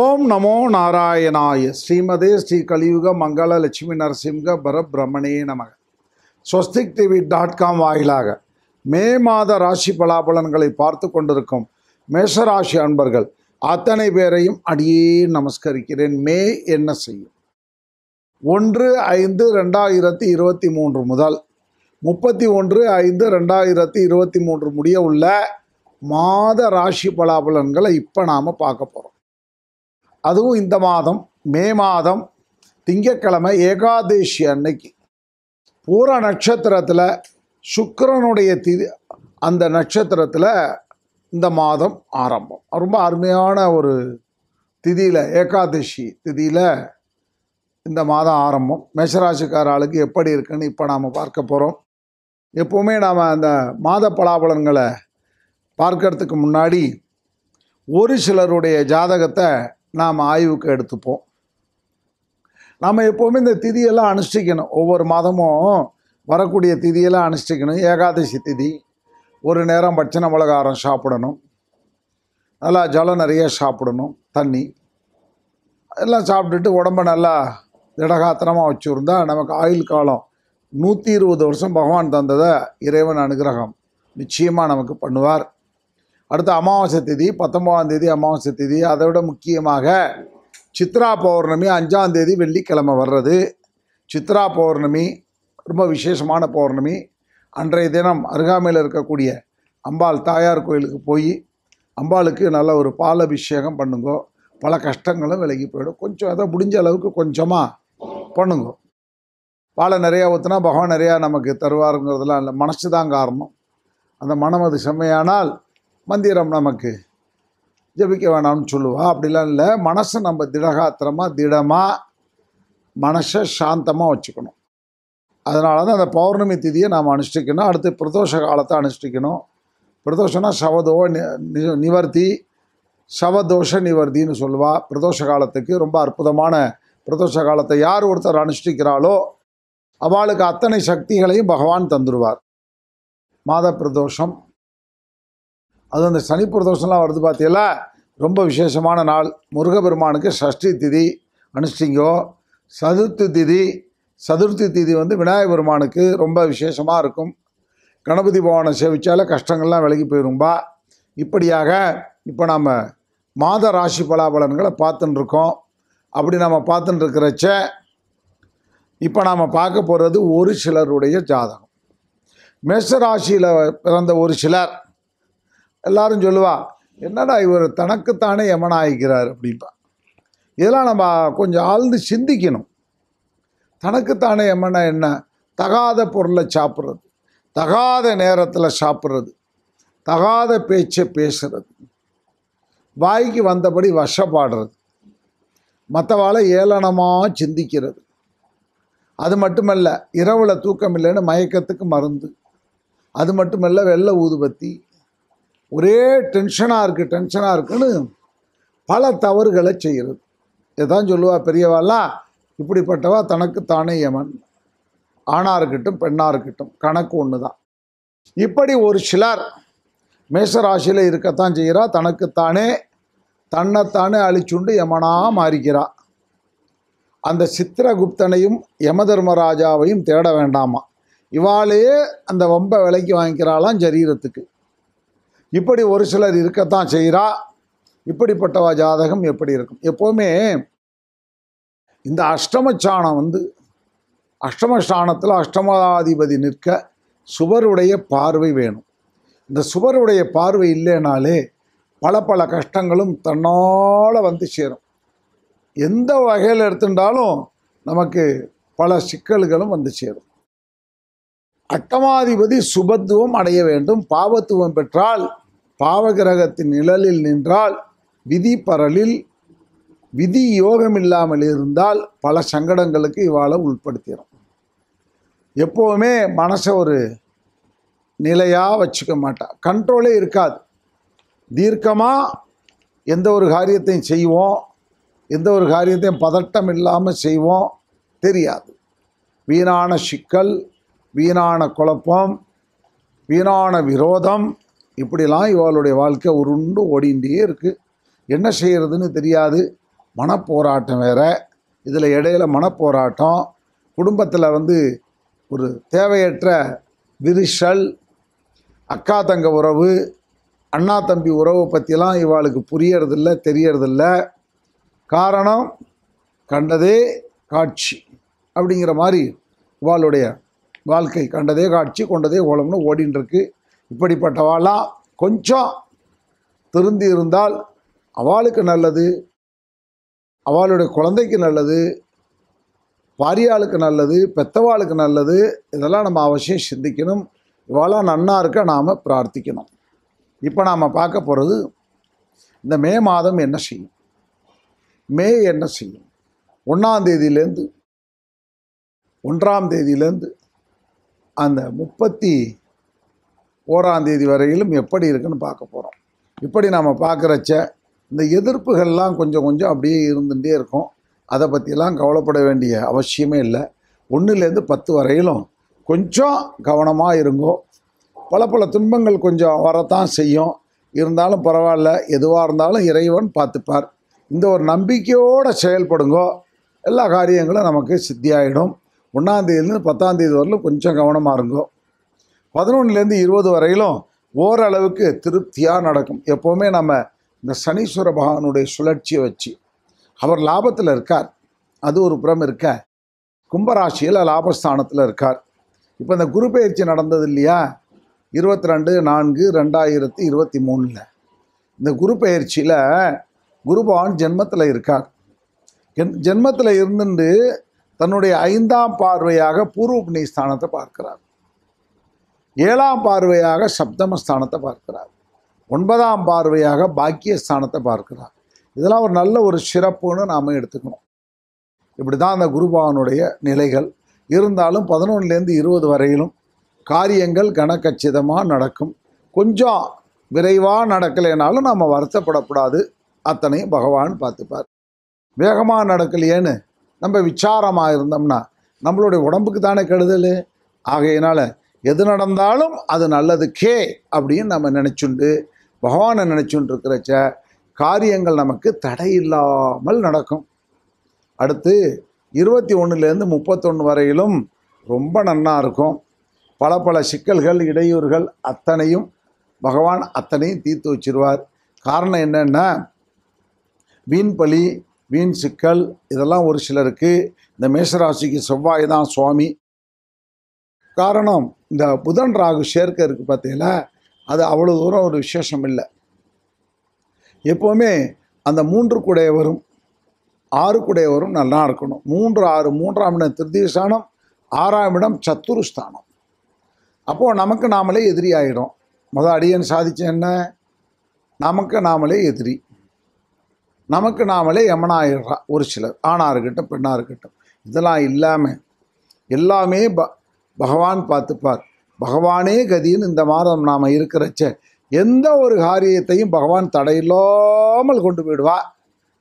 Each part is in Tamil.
ஓம் நமோ நாராயணாய ஸ்ரீமதே ஸ்ரீ கலியுக மங்கள லட்சுமி நரசிம்க பரபிரமணே நமக ஸ்வஸ்திக் டிவி டாட் காம் வாயிலாக மே மாத ராசி பலாபலன்களை பார்த்து கொண்டிருக்கும் மேஷராசி அன்பர்கள் அத்தனை பேரையும் அடியே நமஸ்கரிக்கிறேன் மே என்ன செய்யும் ஒன்று ஐந்து ரெண்டாயிரத்தி இருபத்தி மூன்று முதல் முப்பத்தி ஒன்று ஐந்து ரெண்டாயிரத்தி இருபத்தி மூன்று முடிய உள்ள மாத ராசி பலாபலன்களை இப்போ நாம் பார்க்க போகிறோம் அதுவும் இந்த மாதம் மே மாதம் திங்கக்கிழமை ஏகாதேசி அன்னைக்கு பூர நட்சத்திரத்தில் சுக்கரனுடைய திதி அந்த நட்சத்திரத்தில் இந்த மாதம் ஆரம்பம் ரொம்ப அருமையான ஒரு திதியில் ஏகாதசி திதியில் இந்த மாதம் ஆரம்பம் மேஷராசிக்கார ஆளுக்கு எப்படி இருக்குன்னு இப்போ நாம் பார்க்க போகிறோம் எப்போவுமே நாம் அந்த மாத பலாபலன்களை பார்க்கறதுக்கு முன்னாடி ஒரு சிலருடைய ஜாதகத்தை நாம் ஆய்வுக்கு எடுத்துப்போம் நாம் எப்போவுமே இந்த திதியெல்லாம் அனுஷ்டிக்கணும் ஒவ்வொரு மாதமும் வரக்கூடிய திதியெல்லாம் அனுஷ்டிக்கணும் ஏகாதசி திதி ஒரு நேரம் பட்சண மிளகாரம் சாப்பிடணும் நல்லா ஜலம் நிறைய சாப்பிடணும் தண்ணி எல்லாம் சாப்பிட்டுட்டு உடம்ப நல்லா திடகாத்திரமாக வச்சுருந்தா நமக்கு ஆயுள் காலம் நூற்றி இருபது வருஷம் பகவான் தந்ததை இறைவன் அனுகிரகம் நிச்சயமாக நமக்கு பண்ணுவார் அடுத்த அமாவாசை தேதி பத்தொம்பதாம் தேதி அமாவாசை திதி அதை விட முக்கியமாக சித்ரா பௌர்ணமி அஞ்சாம் தேதி வெள்ளிக்கிழமை வர்றது சித்ரா பௌர்ணமி ரொம்ப விசேஷமான பௌர்ணமி அன்றைய தினம் அருகாமையில் இருக்கக்கூடிய அம்பாள் தாயார் கோயிலுக்கு போய் அம்பாளுக்கு நல்ல ஒரு பால் அபிஷேகம் பண்ணுங்கோ பல கஷ்டங்களும் விலகி போயிடும் கொஞ்சம் அதை முடிஞ்ச அளவுக்கு கொஞ்சமாக பண்ணுங்கோ பாலை நிறையா ஊற்றுனா பகவான் நிறையா நமக்கு தருவாருங்கிறதுலாம் இல்லை மனசு தான் காரணம் அந்த மனம் அது செம்மையானால் மந்திரம் நமக்கு ஜபிக்க வேணாம்னு சொல்லுவாள் அப்படிலாம் இல்லை மனசை நம்ம திடகாத்திரமாக திடமாக மனசை சாந்தமாக வச்சுக்கணும் அதனால தான் அந்த பௌர்ணமி திதியை நாம் அனுஷ்டிக்கணும் அடுத்து பிரதோஷ காலத்தை அனுஷ்டிக்கணும் பிரதோஷம்னா சவதோ நிவர்த்தி சவதோஷ நிவர்த்தின்னு சொல்லுவாள் பிரதோஷ காலத்துக்கு ரொம்ப அற்புதமான பிரதோஷ காலத்தை யார் ஒருத்தர் அனுஷ்டிக்கிறாளோ அவளுக்கு அத்தனை சக்திகளையும் பகவான் தந்துடுவார் மாத பிரதோஷம் அது அந்த சனி பிரதோஷம்லாம் வருது பார்த்தீங்களா ரொம்ப விசேஷமான நாள் முருகபெருமானுக்கு சஷ்டி திதி அனுஷ்டிங்கோ சதுர்த்தி திதி சதுர்த்தி திதி வந்து விநாயகர் பெருமானுக்கு ரொம்ப விசேஷமாக இருக்கும் கணபதி பகவானை சேவித்தாலே கஷ்டங்கள்லாம் விலகி போயிரும்பா இப்படியாக இப்போ நாம் மாத ராசி பலாபலன்களை பார்த்துட்டுருக்கோம் அப்படி நம்ம பார்த்துட்டுருக்கிறச்ச இப்போ நாம் பார்க்க போகிறது ஒரு சிலருடைய ஜாதகம் மேஷ ராசியில் பிறந்த ஒரு சிலர் எல்லாரும் சொல்லுவா என்னடா இவர் தனக்குத்தானே ஆகிக்கிறார் அப்படிப்பா இதெல்லாம் நம்ம கொஞ்சம் ஆழ்ந்து சிந்திக்கணும் தனக்குத்தானே யமனா என்ன தகாத பொருளை சாப்பிட்றது தகாத நேரத்தில் சாப்பிட்றது தகாத பேச்சை பேசுறது வாய்க்கு வந்தபடி வசப்பாடுறது மற்றவாளை ஏளனமாக சிந்திக்கிறது அது மட்டுமல்ல இரவில் தூக்கம் இல்லைன்னு மயக்கத்துக்கு மருந்து அது மட்டுமல்ல வெள்ளை ஊதுபத்தி ஒரே டென்ஷனாக இருக்குது டென்ஷனாக இருக்குன்னு பல தவறுகளை செய்கிறது இதான் சொல்லுவா பெரியவாளா இப்படிப்பட்டவா தனக்கு தானே யமன் ஆணாக இருக்கட்டும் பெண்ணாக இருக்கட்டும் கணக்கு ஒன்று தான் இப்படி ஒரு சிலர் மேஷராசியில் இருக்கத்தான் செய்கிறா தனக்குத்தானே தன்னைத்தானே அழிச்சுண்டு யமனாக மாறிக்கிறா அந்த சித்திரகுப்தனையும் யமதர்மராஜாவையும் தேட வேண்டாமா இவாளே அந்த வம்பை விலைக்கு வாங்கிக்கிறாளாம் சரீரத்துக்கு இப்படி ஒரு சிலர் இருக்கத்தான் செய்கிறா இப்படிப்பட்டவ ஜாதகம் எப்படி இருக்கும் எப்போவுமே இந்த அஷ்டமச்சானம் வந்து அஷ்டமஸ்தானத்தில் அஷ்டமாதிபதி நிற்க சுவருடைய பார்வை வேணும் இந்த சுவருடைய பார்வை இல்லைனாலே பல பல கஷ்டங்களும் தன்னால் வந்து சேரும் எந்த வகையில் எடுத்துட்டாலும் நமக்கு பல சிக்கல்களும் வந்து சேரும் அட்டமாதிபதி சுபத்துவம் அடைய வேண்டும் பாவத்துவம் பெற்றால் பாவகிரகத்தின் நிழலில் நின்றால் விதி பரலில் விதி யோகம் இல்லாமல் இருந்தால் பல சங்கடங்களுக்கு இவாளை உள்படுத்திடும் எப்போவுமே மனசை ஒரு நிலையாக வச்சுக்க மாட்டாள் கண்ட்ரோலே இருக்காது தீர்க்கமாக எந்த ஒரு காரியத்தையும் செய்வோம் எந்த ஒரு காரியத்தையும் பதட்டம் இல்லாமல் செய்வோம் தெரியாது வீணான சிக்கல் வீணான குழப்பம் வீணான விரோதம் இப்படிலாம் இவாளுடைய வாழ்க்கை உருண்டு ஓடிண்டே இருக்குது என்ன செய்கிறதுன்னு தெரியாது மனப்போராட்டம் வேறு இதில் இடையில மனப்போராட்டம் குடும்பத்தில் வந்து ஒரு தேவையற்ற விரிசல் அக்கா தங்க உறவு அண்ணா தம்பி உறவை பற்றிலாம் இவாளுக்கு புரியறதில்ல தெரியறதில்ல காரணம் கண்டதே காட்சி அப்படிங்கிற மாதிரி இவாளுடைய வாழ்க்கை கண்டதே காட்சி கொண்டதே ஓலம்னு ஓடின்னு இப்படிப்பட்டவாளாம் கொஞ்சம் திருந்தி இருந்தால் அவளுக்கு நல்லது அவளுடைய குழந்தைக்கு நல்லது பாரியாளுக்கு நல்லது பெத்தவாளுக்கு நல்லது இதெல்லாம் நம்ம அவசியம் சிந்திக்கணும் இவாளாக நன்னா இருக்க நாம் பிரார்த்திக்கணும் இப்போ நாம் பார்க்க போகிறது இந்த மே மாதம் என்ன செய்யும் மே என்ன செய்யும் ஒன்றாம் தேதியிலேருந்து ஒன்றாம் தேதியிலேருந்து அந்த முப்பத்தி ஓராந்தேதி வரையிலும் எப்படி இருக்குன்னு பார்க்க போகிறோம் இப்படி நாம் பார்க்குறச்ச இந்த எதிர்ப்புகள்லாம் கொஞ்சம் கொஞ்சம் அப்படியே இருந்துகிட்டே இருக்கும் அதை பற்றிலாம் கவலைப்பட வேண்டிய அவசியமே இல்லை ஒன்றுலேருந்து பத்து வரையிலும் கொஞ்சம் கவனமாக இருங்கோ பல பல துன்பங்கள் கொஞ்சம் வரத்தான் செய்யும் இருந்தாலும் பரவாயில்ல எதுவாக இருந்தாலும் இறைவன் பார்த்துப்பார் இந்த ஒரு நம்பிக்கையோடு செயல்படுங்கோ எல்லா காரியங்களும் நமக்கு சித்தியாகிடும் ஒன்றாந்தேதியிலேருந்து தேதி வரலும் கொஞ்சம் கவனமாக இருங்கோ பதினொன்னுலேருந்து இருபது வரையிலும் ஓரளவுக்கு திருப்தியாக நடக்கும் எப்போவுமே நம்ம இந்த சனீஸ்வர பகவானுடைய சுழற்சியை வச்சு அவர் லாபத்தில் இருக்கார் அது ஒரு புறம் இருக்க கும்பராசியில் லாபஸ்தானத்தில் இருக்கார் இப்போ இந்த குரு பயிற்சி நடந்தது இல்லையா இருபத்தி ரெண்டு நான்கு ரெண்டாயிரத்தி இருபத்தி மூணில் இந்த குரு பயிற்சியில் குருபவான் ஜென்மத்தில் இருக்கார் ஜென்மத்தில் இருந்துட்டு தன்னுடைய ஐந்தாம் பார்வையாக பூர்வ புண்ணிய ஸ்தானத்தை பார்க்கிறார் ஏழாம் பார்வையாக சப்தம ஸ்தானத்தை பார்க்கிறார் ஒன்பதாம் பார்வையாக பாக்கிய ஸ்தானத்தை பார்க்கிறார் இதெல்லாம் ஒரு நல்ல ஒரு சிறப்புன்னு நாம் எடுத்துக்கணும் இப்படி தான் அந்த குருபாவனுடைய நிலைகள் இருந்தாலும் பதினொன்றுலேருந்து இருபது வரையிலும் காரியங்கள் கனக்கச்சிதமாக நடக்கும் கொஞ்சம் விரைவாக நடக்கலைனாலும் நம்ம வருத்தப்படக்கூடாது அத்தனையும் பகவான் பார்த்துப்பார் வேகமாக நடக்கலையேன்னு நம்ம விசாரமாக இருந்தோம்னா நம்மளுடைய உடம்புக்கு தானே கெடுதல் ஆகையினால் எது நடந்தாலும் அது நல்லதுக்கே அப்படின்னு நம்ம நினச்சுண்டு பகவானை நினச்சுண்டு இருக்கிறச்ச காரியங்கள் நமக்கு தடை இல்லாமல் நடக்கும் அடுத்து இருபத்தி ஒன்றுலேருந்து முப்பத்தொன்று வரையிலும் ரொம்ப நன்னா இருக்கும் பல பல சிக்கல்கள் இடையூறுகள் அத்தனையும் பகவான் அத்தனையும் தீர்த்து வச்சிருவார் காரணம் என்னென்னா வீண் பலி வீண் சிக்கல் இதெல்லாம் ஒரு சிலருக்கு இந்த மேஷராசிக்கு செவ்வாய் தான் சுவாமி காரணம் இந்த புதன் ராகு சேர்க்கை இருக்குது அது அவ்வளோ தூரம் ஒரு விசேஷம் இல்லை எப்போவுமே அந்த மூன்று குடையவரும் ஆறு குடையவரும் நல்லா இருக்கணும் மூன்று ஆறு மூன்றாம் இடம் திருதிஸ்தானம் ஆறாம் இடம் சத்துருஸ்தானம் அப்போது நமக்கு நாமளே எதிரி ஆகிடும் முத அடியன் சாதிச்சு என்ன நமக்கு நாமளே எதிரி நமக்கு நாமளே எமனாயிடுறா ஒரு சிலர் ஆணாக இருக்கட்டும் பெண்ணாக இருக்கட்டும் இதெல்லாம் இல்லாமல் எல்லாமே ப பகவான் பார்த்துப்பார் பகவானே கதின்னு இந்த மாதம் நாம் இருக்கிறச்ச எந்த ஒரு காரியத்தையும் பகவான் தடையில்லாமல் கொண்டு போயிடுவா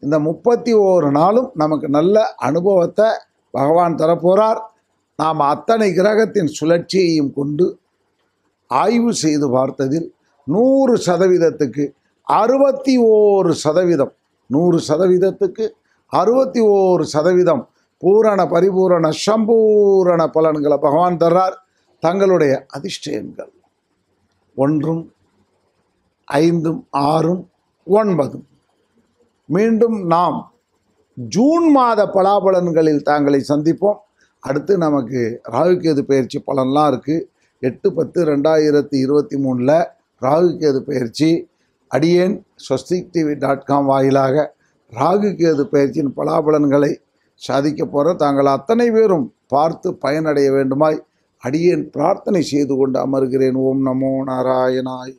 இந்த முப்பத்தி ஓரு நாளும் நமக்கு நல்ல அனுபவத்தை பகவான் தரப்போகிறார் நாம் அத்தனை கிரகத்தின் சுழற்சியையும் கொண்டு ஆய்வு செய்து பார்த்ததில் நூறு சதவீதத்துக்கு அறுபத்தி ஓரு சதவீதம் நூறு சதவீதத்துக்கு அறுபத்தி ஓரு சதவீதம் பூரண பரிபூரண சம்பூரண பலன்களை பகவான் தர்றார் தங்களுடைய அதிர்ஷ்டங்கள் ஒன்றும் ஐந்தும் ஆறும் ஒன்பதும் மீண்டும் நாம் ஜூன் மாத பலாபலன்களில் தாங்களை சந்திப்போம் அடுத்து நமக்கு ராகுகேது பயிற்சி பலன்லாம் இருக்குது எட்டு பத்து ரெண்டாயிரத்தி இருபத்தி மூணில் ராகுகேது பயிற்சி அடியேன் ஸ்வஸ்திக் டிவி டாட் காம் வாயிலாக ராகுகேது பயிற்சியின் பலாபலன்களை சாதிக்க போகிற தாங்கள் அத்தனை பேரும் பார்த்து பயனடைய வேண்டுமாய் அடியேன் பிரார்த்தனை செய்து கொண்டு அமர்கிறேன் ஓம் நமோ நாராயணாய்